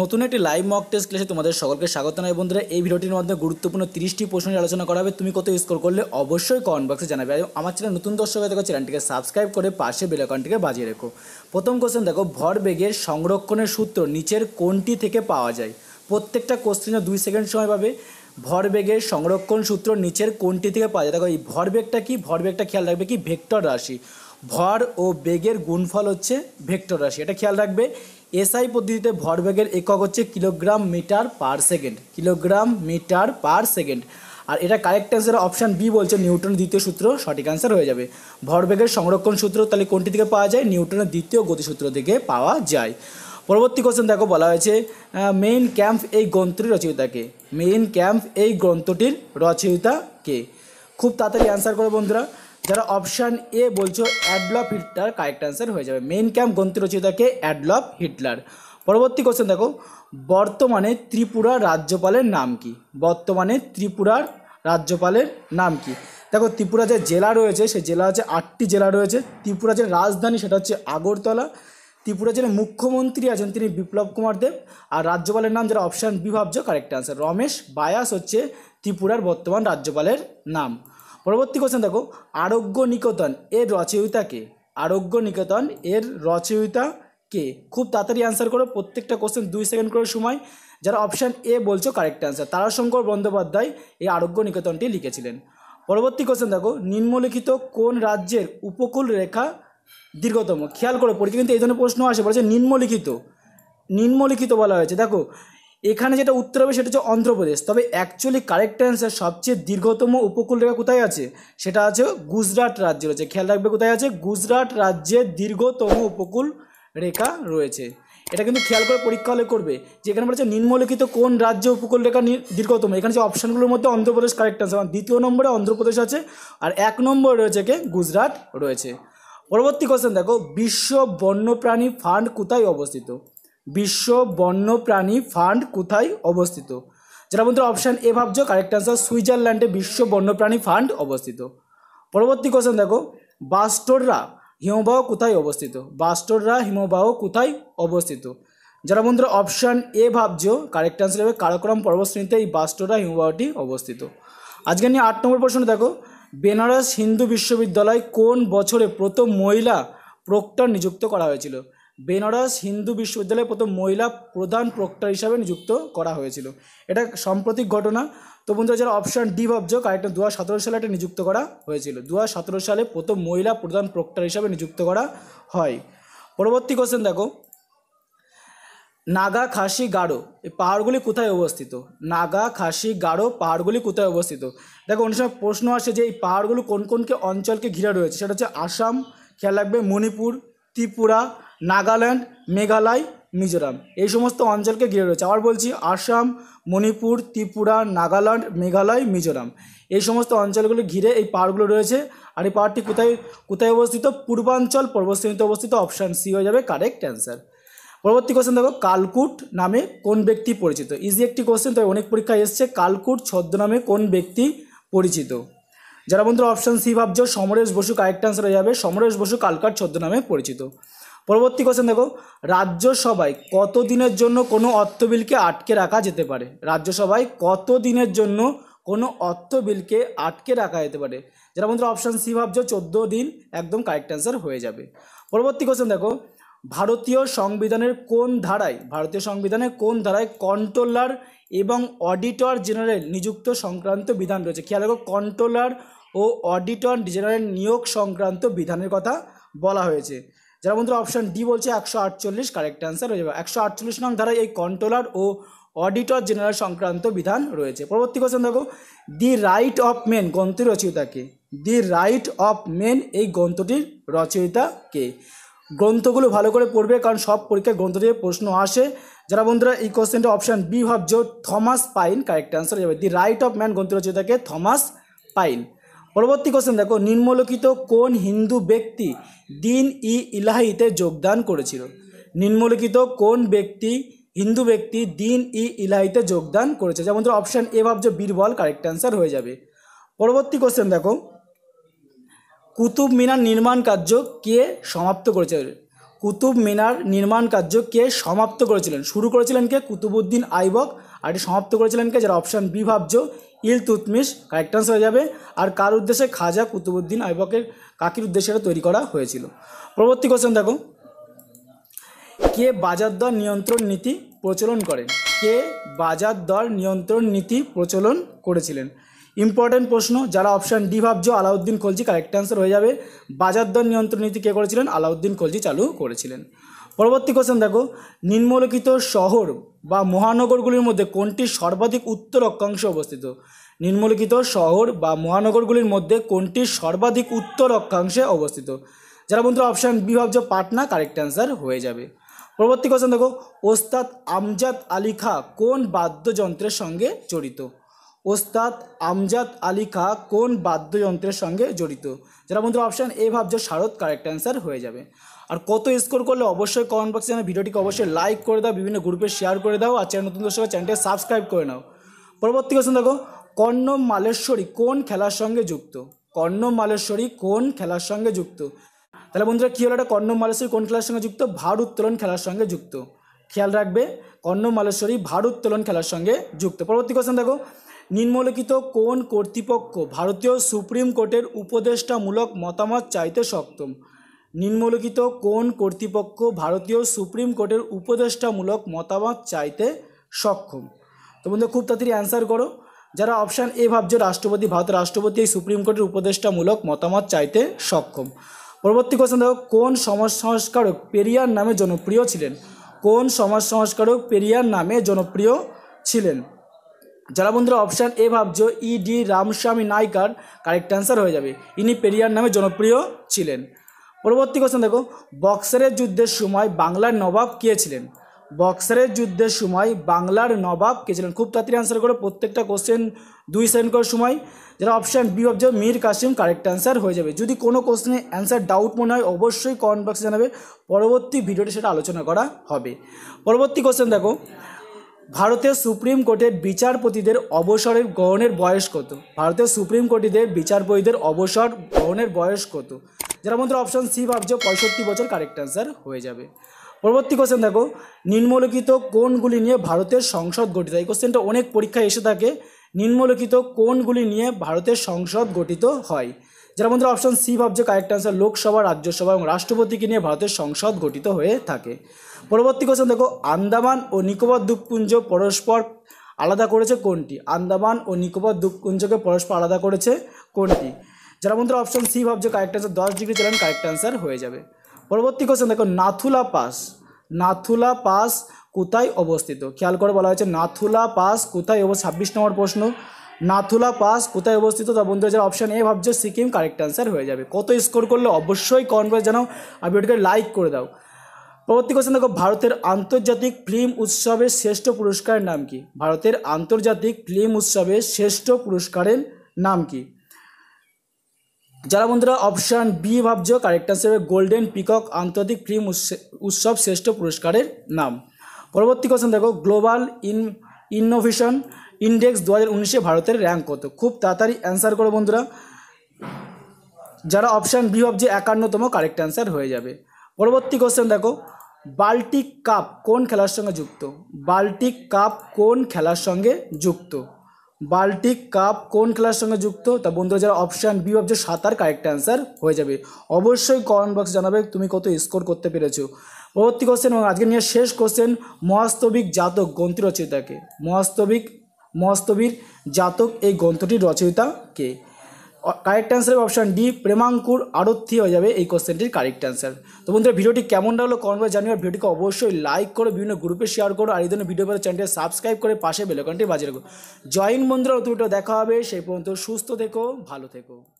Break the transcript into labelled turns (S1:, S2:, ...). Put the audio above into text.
S1: নতুন একটি live mock test ক্লাসে তোমাদের সকলকে স্বাগত নয় বন্ধুরা এই ভিডিওটির মাধ্যমে গুরুত্বপূর্ণ তিরিশটি প্রশ্ন আলোচনা করা হবে তুমি কত স্কোর করলে অবশ্যই কমেন্ট বক্সে জানাবে এবং আমার চ্যানেল নতুন দর্শক হয়ে চ্যানেলটিকে সাবস্ক্রাইব করে পাশে বেল বাজিয়ে রেখো প্রথম কোশ্চেন দেখো ভর বেগের সংরক্ষণের সূত্র নিচের কোনটি থেকে পাওয়া যায় প্রত্যেকটা কোশ্চেনে দুই সেকেন্ড সময় পাবে ভর বেগের সংরক্ষণ সূত্র নিচের কোনটি থেকে পাওয়া যায় দেখো এই ভর বেগটা কি ভর বেগটা খেয়াল রাখবে কি ভেক্টর রাশি ভর ও বেগের গুণফল হচ্ছে ভেক্টর রাশি এটা খেয়াল রাখবে এসআই পদ্ধতিতে ভরবেগের একক হচ্ছে kilogram metre per second kilogram metre per second আর এটা কারেক্ট অ্যান্সার অপশান বি বলছে নিউটনের দ্বিতীয় সূত্র সঠিক অ্যান্সার হয়ে যাবে ভরবেগের সংরক্ষণ সূত্র তাহলে কোনটি থেকে পাওয়া যায় নিউটনের দ্বিতীয় গতিসূত্র থেকে পাওয়া যায় পরবর্তী কোশ্চেন দেখো বলা হয়েছে মেইন ক্যাম্প এই গ্রন্থটির রচয়িতাকে মেইন ক্যাম্প এই গ্রন্থটির রচয়িতা কে খুব তাড়াতাড়ি অ্যান্সার করো বন্ধুরা যারা অপশান এ বলছো অ্যাডলফ হিটলার কারেক্ট অ্যান্সার হয়ে যাবে মেন ক্যাম্প গন্তি রচিতাকে অ্যাডলফ হিটলার পরবর্তী কোশ্চেন দেখো বর্তমানে ত্রিপুরা রাজ্যপালের নাম কি বর্তমানে ত্রিপুরার রাজ্যপালের নাম কি দেখো ত্রিপুরা যে জেলা রয়েছে সেই জেলা হচ্ছে আটটি জেলা রয়েছে ত্রিপুরা যে রাজধানী সেটা হচ্ছে আগরতলা ত্রিপুরা যে মুখ্যমন্ত্রী আছেন তিনি বিপ্লব কুমার দেব আর রাজ্যপালের নাম যারা অপশান বিভাব্য কারেক্ট অ্যান্সার রমেশ বায়াস হচ্ছে ত্রিপুরার বর্তমান রাজ্যপালের নাম পরবর্তী কোশ্চেন দেখো আরোগ্য নিকেতন এর রচয়িতা কে আরোগ্য নিকেতন এর রচয়িতা কে খুব তাড়াতাড়ি অ্যান্সার করো প্রত্যেকটা কোশ্চেন দুই সেকেন্ড করে সময় যারা অপশান এ বলছো কারেক্ট অ্যান্সার তারাশঙ্কর বন্দ্যোপাধ্যায় এই আরোগ্য নিকেতনটি লিখেছিলেন পরবর্তী কোশ্চেন দেখো নিম্নলিখিত কোন রাজ্যের উপকূল রেখা দীর্ঘতম খেয়াল করো পরীক্ষা কিন্তু এই ধরনের প্রশ্ন আসে বলেছে নিম্নলিখিত নিম্নলিখিত বলা হয়েছে দেখো এখানে যেটা উত্তর হবে সেটা হচ্ছে অন্ধ্রপ্রদেশ তবে অ্যাকচুয়ালি কারেক্ট অ্যান্সার সবচেয়ে দীর্ঘতম উপকূল রেখা কোথায় আছে সেটা আছে গুজরাট রাজ্যে রয়েছে খেয়াল রাখবে কোথায় আছে গুজরাট রাজ্যে দীর্ঘতম উপকূল রেখা রয়েছে এটা কিন্তু খেয়াল করে পরীক্ষা হলে করবে যে এখানে বলেছে নিম্নলিখিত কোন রাজ্য উপকূল রেখা দীর্ঘতম এখানে যে অপশানগুলোর মধ্যে অন্ধ্রপ্রদেশ কারেক্ট অ্যান্সার দ্বিতীয় নম্বরে অন্ধ্রপ্রদেশ আছে আর এক নম্বর রয়েছে কে গুজরাট রয়েছে পরবর্তী কোশ্চেন দেখো বিশ্ব বন্যপ্রাণী ফান্ড কোথায় অবস্থিত বিশ্ব বন্যপ্রাণী ফান্ড কোথায় অবস্থিত যারা বন্ধুরা অপশান এ ভাবছো কারেক্ট আনসার সুইজারল্যান্ডে বিশ্ব বন্যপ্রাণী ফান্ড অবস্থিত পরবর্তী কোশ্চেন দেখো বাস্টোররা হিমবাহ কোথায় অবস্থিত বাস্টোররা হিমবাহ কোথায় অবস্থিত যারা বন্ধুরা অপশান এ ভাবছো কারেক্ট আনসার হবে কারাকরম পর্বশ্রেণীতে এই বাস্টোরা হিমবাহটি অবস্থিত আজকে নিয়ে আট নম্বর প্রশ্ন দেখো বেনারস হিন্দু বিশ্ববিদ্যালয় কোন বছরে প্রথম মহিলা প্রক্টর নিযুক্ত করা হয়েছিল বেনারস হিন্দু বিশ্ববিদ্যালয়ে প্রথম মহিলা প্রধান প্রক্টর হিসাবে নিযুক্ত করা হয়েছিল এটা সাম্প্রতিক ঘটনা তো বন্ধুরা যারা অপশান ডি ভাবছো কারেক্ট দু হাজার সতেরো সালে এটা নিযুক্ত করা হয়েছিল দু সতেরো সালে প্রথম মহিলা প্রধান প্রক্টর হিসাবে নিযুক্ত করা হয় পরবর্তী কোশ্চেন দেখো নাগা খাসি গাঢ় এই পাহাড়গুলি কোথায় অবস্থিত নাগা খাসি গাঢ় পাহাড়গুলি কোথায় অবস্থিত দেখো অনেক সময় প্রশ্ন আসে যে এই পাহাড়গুলো কোন কোনকে অঞ্চলকে ঘিরে রয়েছে সেটা হচ্ছে আসাম খেয়াল রাখবে মণিপুর ত্রিপুরা নাগাল্যান্ড মেঘালয় মিজোরাম এই সমস্ত অঞ্চলকে ঘিরে রয়েছে আবার বলছি আসাম মণিপুর ত্রিপুরা নাগাল্যান্ড মেঘালয় মিজোরাম এই সমস্ত অঞ্চলগুলো ঘিরে এই পাহাড়গুলো রয়েছে আর এই পাহাড়টি কোথায় কোথায় অবস্থিত পূর্বাঞ্চল পর্বশ্রেণীতে অবস্থিত অপশান সি হয়ে যাবে কারেক্ট অ্যান্সার পরবর্তী কোশ্চেন দেখো কালকুট নামে কোন ব্যক্তি পরিচিত ইজি একটি কোশ্চেন তবে অনেক পরীক্ষায় এসছে কালকুট ছদ্ম নামে কোন ব্যক্তি পরিচিত যারা বন্ধুরা অপশান সি ভাবছ সমরেশ বসু কারেক্ট অ্যান্সার হয়ে যাবে সমরেশ বসু কালকাট ছদ্ম নামে পরিচিত পরবর্তী কোশ্চেন দেখো রাজ্যসভায় কত দিনের জন্য কোনো অর্থ বিলকে আটকে রাখা যেতে পারে রাজ্যসভায় কত দিনের জন্য কোনো অর্থ বিলকে আটকে রাখা যেতে পারে যেটা বন্ধুরা অপশান সি ভাবছো চোদ্দ দিন একদম কারেক্ট অ্যান্সার হয়ে যাবে পরবর্তী কোশ্চেন দেখো ভারতীয় সংবিধানের কোন ধারায় ভারতীয় সংবিধানের কোন ধারায় কন্ট্রোলার এবং অডিটর জেনারেল নিযুক্ত সংক্রান্ত বিধান রয়েছে খেয়াল রাখো কন্ট্রোলার ও অডিটর জেনারেল নিয়োগ সংক্রান্ত বিধানের কথা বলা হয়েছে যারা বন্ধুরা অপশান ডি বলছে একশো আটচল্লিশ কারেক্ট অ্যান্সার হয়ে যাবে একশো আটচল্লিশ নং ধারায় এই কন্ট্রোলার ও অডিটর জেনারেল সংক্রান্ত বিধান রয়েছে পরবর্তী কোশ্চেন দেখো দি রাইট অফ মেন রচয়িতা রচয়িতাকে দি রাইট অফ মেন এই গ্রন্থটির রচয়িতা কে গ্রন্থগুলো ভালো করে পড়বে কারণ সব পরীক্ষায় গ্রন্থ থেকে প্রশ্ন আসে যারা বন্ধুরা এই কোশ্চেনটা অপশান বি ভাবছ থমাস পাইন কারেক্ট অ্যান্সার হয়ে যাবে দি রাইট অফ ম্যান গ্রন্থ রচয়িতাকে থমাস পাইন পরবর্তী কোশ্চেন দেখো নিম্নলিখিত কোন হিন্দু ব্যক্তি দিন ই ইলাহিতে যোগদান করেছিল নিম্নলিখিত কোন ব্যক্তি হিন্দু ব্যক্তি দিন ই ইলাহিতে যোগদান করেছে যেমন ধরো অপশান এ ভাবছো বীরবল কারেক্ট অ্যান্সার হয়ে যাবে পরবর্তী কোশ্চেন দেখো কুতুব মিনার নির্মাণ কার্য কে সমাপ্ত করেছে কুতুব মিনার নির্মাণ কার্য কে সমাপ্ত করেছিলেন শুরু করেছিলেন কে কুতুবুদ্দিন আইবক আর এটি সমাপ্ত করেছিলেন কে যারা অপশান বি ইল ইলতুতমিশ কারেক্ট আনসার হয়ে যাবে আর কার উদ্দেশ্যে খাজা কুতুবুদ্দিন আইবকের কাকির উদ্দেশ্যে এটা তৈরি করা হয়েছিল পরবর্তী কোশ্চেন দেখো কে বাজার দর নিয়ন্ত্রণ নীতি প্রচলন করেন কে বাজার দর নিয়ন্ত্রণ নীতি প্রচলন করেছিলেন ইম্পর্টেন্ট প্রশ্ন যারা অপশান ডি ভাবজ আলাউদ্দিন খলজি কারেক্ট আনসার হয়ে যাবে বাজার দর নিয়ন্ত্রণ নীতি কে করেছিলেন আলাউদ্দিন খলজি চালু করেছিলেন পরবর্তী কোশ্চেন দেখো নিম্নলিখিত শহর বা মহানগরগুলির মধ্যে কোনটি সর্বাধিক উত্তর অক্ষাংশে অবস্থিত নিম্নলিখিত শহর বা মহানগরগুলির মধ্যে কোনটি সর্বাধিক উত্তর অক্ষাংশে অবস্থিত যারা বন্ধুরা অপশান বিভাব যে পাটনা কারেক্ট অ্যান্সার হয়ে যাবে পরবর্তী কোশ্চেন দেখো ওস্তাদ আমজাদ আলী খা কোন বাদ্যযন্ত্রের সঙ্গে জড়িত ওস্তাদ আমজাদ আলী খা কোন বাদ্যযন্ত্রের সঙ্গে জড়িত যারা বন্ধুরা অপশান এ ভাবজ শারদ কারেক্ট অ্যান্সার হয়ে যাবে আর কত স্কোর করলে অবশ্যই কমেন্ট বক্সে জানা ভিডিওটিকে অবশ্যই লাইক করে দাও বিভিন্ন গ্রুপে শেয়ার করে দাও আর চ্যানেল নতুন দর্শক চ্যানেলটি সাবস্ক্রাইব করে নাও পরবর্তী কোশ্চেন দেখো কর্ণম মালেশ্বরী কোন খেলার সঙ্গে যুক্ত কর্ণম মালেশ্বরী কোন খেলার সঙ্গে যুক্ত তাহলে বন্ধুরা কী হলো এটা কর্ণ মালেশ্বরী কোন খেলার সঙ্গে যুক্ত ভার উত্তোলন খেলার সঙ্গে যুক্ত খেয়াল রাখবে কর্ণম মালেশ্বরী ভার উত্তোলন খেলার সঙ্গে যুক্ত পরবর্তী কোশ্চেন দেখো নিম্নলিখিত কোন কর্তৃপক্ষ ভারতীয় সুপ্রিম কোর্টের উপদেষ্টামূলক মতামত চাইতে সক্ষম নিম্নলিখিত কোন কর্তৃপক্ষ ভারতীয় সুপ্রিম কোর্টের উপদেষ্টামূলক মতামত চাইতে সক্ষম তো বন্ধু খুব তাড়াতাড়ি অ্যান্সার করো যারা অপশান এ ভাবছে রাষ্ট্রপতি ভারতের রাষ্ট্রপতি এই সুপ্রিম কোর্টের উপদেষ্টামূলক মতামত চাইতে সক্ষম পরবর্তী কোশ্চেন দেখো কোন সমাজ সংস্কারক পেরিয়ার নামে জনপ্রিয় ছিলেন কোন সমাজ সংস্কারক পেরিয়ার নামে জনপ্রিয় ছিলেন যারা বন্ধুরা অপশান এ ভাবছ ED Ramaswamy Naicker correct answer হয়ে যাবে ইনি পেরিয়ার নামে জনপ্রিয় ছিলেন পরবর্তী কোশ্চেন দেখো বক্সারের যুদ্ধের সময় বাংলার নবাব কে ছিলেন বক্সারের যুদ্ধের সময় বাংলার নবাব কে ছিলেন খুব তাড়াতাড়ি আনসার করে প্রত্যেকটা কোশ্চেন দুই সেকেন্ড করার সময় যারা অপশান বি অবজে মীর কাসিম কারেক্ট অ্যান্সার হয়ে যাবে যদি কোনো কোশ্চেনে অ্যান্সার ডাউট মনে হয় অবশ্যই কমেন্ট বক্সে জানাবে পরবর্তী ভিডিওটি সেটা আলোচনা করা হবে পরবর্তী কোশ্চেন দেখো ভারতের সুপ্রিম কোর্টের বিচারপতিদের অবসরের গ্রহণের বয়স কত ভারতের সুপ্রিম কোর্টেদের বিচারপতিদের অবসর গ্রহণের বয়স কত যারা বন্ধুরা অপশান সি ভাবছে পঁয়ষট্টি বছর কারেক্ট অ্যান্সার হয়ে যাবে পরবর্তী কোশ্চেন দেখো নিম্নলিখিত কোনগুলি নিয়ে ভারতের সংসদ গঠিত এই কোশ্চেনটা অনেক পরীক্ষায় এসে থাকে নিম্নলিখিত কোনগুলি নিয়ে ভারতের সংসদ গঠিত হয় যারা বন্ধুরা অপশান সি ভাবছে কারেক্ট অ্যান্সার লোকসভা রাজ্যসভা এবং রাষ্ট্রপতিকে নিয়ে ভারতের সংসদ গঠিত হয়ে থাকে পরবর্তী কোশ্চেন দেখো আন্দামান ও নিকোবর দ্বীপপুঞ্জ পরস্পর আলাদা করেছে কোনটি আন্দামান ও নিকোবর দ্বীপপুঞ্জকে পরস্পর আলাদা করেছে কোনটি যারা বন্ধুরা অপশন সি ভাবছে কারেক্ট আনসার দশ ডিগ্রি চলেন কারেক্ট আনসার হয়ে যাবে পরবর্তী কোশ্চেন দেখো নাথুলা পাস নাথুলা পাস কোথায় অবস্থিত খেয়াল করে বলা হয়েছে নাথুলা পাস কোথায় অবস্থিত ছাব্বিশ নম্বর প্রশ্ন নাথুলা পাস কোথায় অবস্থিত তা বন্ধুরা যারা অপশান এ ভাবছে সিকিম কারেক্ট আনসার হয়ে যাবে কত স্কোর করলে অবশ্যই কনভার্স জানাও আর ভিডিওটিকে লাইক করে দাও পরবর্তী কোশ্চেন দেখো ভারতের আন্তর্জাতিক ফিল্ম উৎসবের শ্রেষ্ঠ পুরস্কারের নাম কি ভারতের আন্তর্জাতিক ফিল্ম উৎসবের শ্রেষ্ঠ পুরস্কারের নাম কি যারা বন্ধুরা অপশান বি ভাবছ কারেক্ট আনসার হবে গোল্ডেন পিকক আন্তর্জাতিক ফিল্ম উৎসব শ্রেষ্ঠ পুরস্কারের নাম পরবর্তী কোশ্চেন দেখো গ্লোবাল ইন ইনোভেশন ইন্ডেক্স দু হাজার উনিশে ভারতের র্যাঙ্ক কত খুব তাড়াতাড়ি অ্যান্সার করো বন্ধুরা যারা অপশান বি ভাবছে একান্নতম কারেক্ট অ্যান্সার হয়ে যাবে পরবর্তী কোশ্চেন দেখো বাল্টিক কাপ কোন খেলার সঙ্গে যুক্ত বাল্টিক কাপ কোন খেলার সঙ্গে যুক্ত বাল্টিক কাপ কোন খেলার সঙ্গে যুক্ত তা বন্ধুরা যারা অপশান বি ভাবছে সাঁতার কারেক্ট অ্যান্সার হয়ে যাবে অবশ্যই কমেন্ট বক্স জানাবে তুমি কত স্কোর করতে পেরেছো পরবর্তী কোশ্চেন এবং আজকে নিয়ে শেষ কোশ্চেন মহাস্তবিক জাতক গ্রন্থি রচয়িতাকে মহাস্তবিক মহাস্তবির জাতক এই গ্রন্থটির রচয়িতা কে কারেক্ট অ্যান্সার হবে অপশান ডি প্রেমাঙ্কুর আরতি হয়ে যাবে এই কোশ্চেনটির কারেক্ট অ্যান্সার তো বন্ধুরা ভিডিওটি কেমন লাগলো কমেন্টে করে আর ভিডিওটিকে অবশ্যই লাইক করো বিভিন্ন গ্রুপে শেয়ার করো আর এই ধরনের ভিডিও পেলে চ্যানেলটি সাবস্ক্রাইব করে পাশে বেলকনটি বাজিয়ে রাখো জয়েন বন্ধুরা তুমি দেখা হবে সেই পর্যন্ত সুস্থ থেকো ভালো থেকো